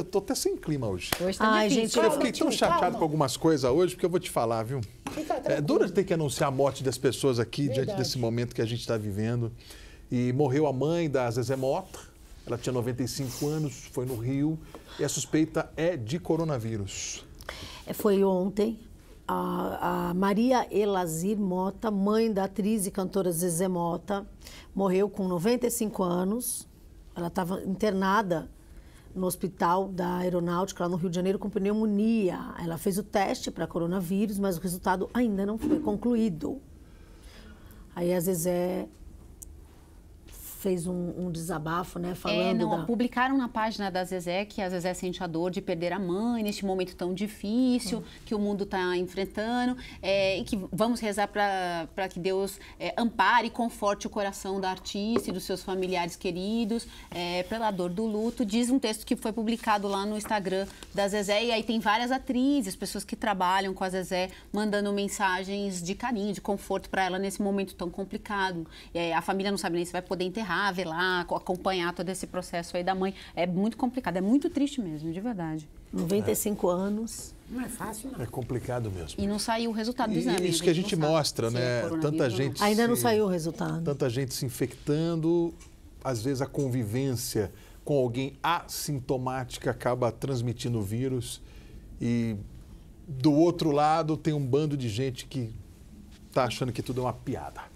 Eu tô até sem clima hoje. Hoje tá Ai, gente, eu fiquei tão chateado calma. com algumas coisas hoje, porque eu vou te falar, viu? É duro ter que anunciar a morte das pessoas aqui, Verdade. diante desse momento que a gente está vivendo. E morreu a mãe da Zezé Mota. Ela tinha 95 anos, foi no Rio. E a suspeita é de coronavírus. É, foi ontem. A, a Maria Elazir Mota, mãe da atriz e cantora Zezé Mota, morreu com 95 anos. Ela estava internada no hospital da aeronáutica lá no Rio de Janeiro com pneumonia. Ela fez o teste para coronavírus, mas o resultado ainda não foi concluído. Aí às vezes é fez um, um desabafo, né? É, falando é, não, da... publicaram na página da Zezé que a Zezé sente a dor de perder a mãe neste momento tão difícil que o mundo está enfrentando é, e que vamos rezar para que Deus é, ampare e conforte o coração da artista e dos seus familiares queridos é, pela dor do luto. Diz um texto que foi publicado lá no Instagram da Zezé e aí tem várias atrizes, pessoas que trabalham com a Zezé, mandando mensagens de carinho, de conforto para ela nesse momento tão complicado. É, a família não sabe nem se vai poder enterrar lá acompanhar todo esse processo aí da mãe. É muito complicado, é muito triste mesmo, de verdade. 95 é. anos. Não é fácil, não. É complicado mesmo. E não saiu o resultado do exame. Isso que a gente mostra, né? Tanta gente. Não. Né? É Ainda se... não saiu o resultado. Tanta gente se infectando, às vezes a convivência com alguém assintomática acaba transmitindo o vírus. E do outro lado tem um bando de gente que está achando que tudo é uma piada.